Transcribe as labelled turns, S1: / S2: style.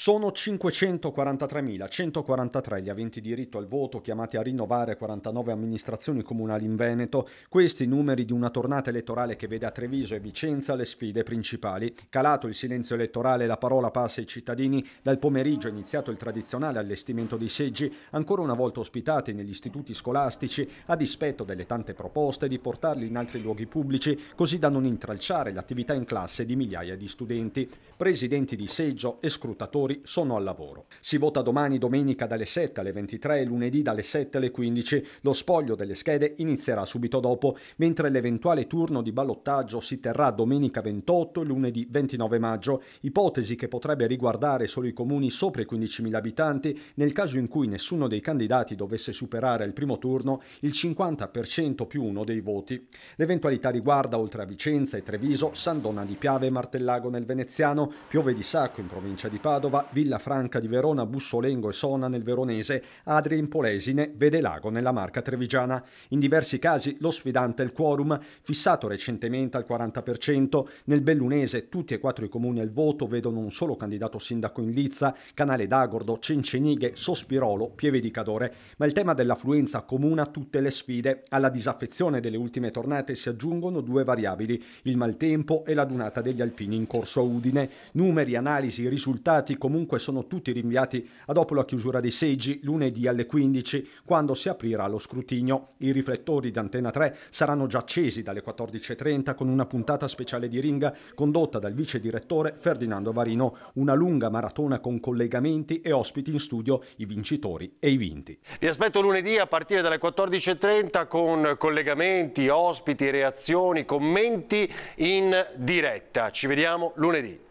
S1: Sono 543.143 gli aventi diritto al voto chiamati a rinnovare 49 amministrazioni comunali in Veneto, questi i numeri di una tornata elettorale che vede a Treviso e Vicenza le sfide principali. Calato il silenzio elettorale la parola passa ai cittadini, dal pomeriggio è iniziato il tradizionale allestimento dei seggi, ancora una volta ospitati negli istituti scolastici, a dispetto delle tante proposte di portarli in altri luoghi pubblici, così da non intralciare l'attività in classe di migliaia di studenti. Presidenti di seggio e scrutatori senatori sono al lavoro. Si vota domani domenica dalle 7 alle 23 e lunedì dalle 7 alle 15. Lo spoglio delle schede inizierà subito dopo, mentre l'eventuale turno di ballottaggio si terrà domenica 28 e lunedì 29 maggio, ipotesi che potrebbe riguardare solo i comuni sopra i 15.000 abitanti nel caso in cui nessuno dei candidati dovesse superare al primo turno il 50% più uno dei voti. L'eventualità riguarda, oltre a Vicenza e Treviso, San Dona di Piave e Martellago nel Veneziano, Piove di Sacco in provincia di Padova, Villa Franca di Verona, Bussolengo e Sona nel Veronese, Adria in Polesine, Vedelago nella Marca Trevigiana. In diversi casi lo sfidante è il quorum, fissato recentemente al 40%. Nel Bellunese tutti e quattro i comuni al voto vedono un solo candidato sindaco in Lizza, Canale d'Agordo, Cencenighe, Sospirolo, Pieve di Cadore. Ma il tema dell'affluenza comuna tutte le sfide. Alla disaffezione delle ultime tornate si aggiungono due variabili, il maltempo e la dunata degli alpini in corso a Udine. Numeri, analisi, risultati comunque sono tutti rinviati a dopo la chiusura dei seggi lunedì alle 15 quando si aprirà lo scrutinio. I riflettori di Antena 3 saranno già accesi dalle 14.30 con una puntata speciale di Ring condotta dal vice direttore Ferdinando Varino, una lunga maratona con collegamenti e ospiti in studio i vincitori e i vinti. Vi
S2: aspetto lunedì a partire dalle 14.30 con collegamenti, ospiti, reazioni, commenti in diretta. Ci vediamo lunedì.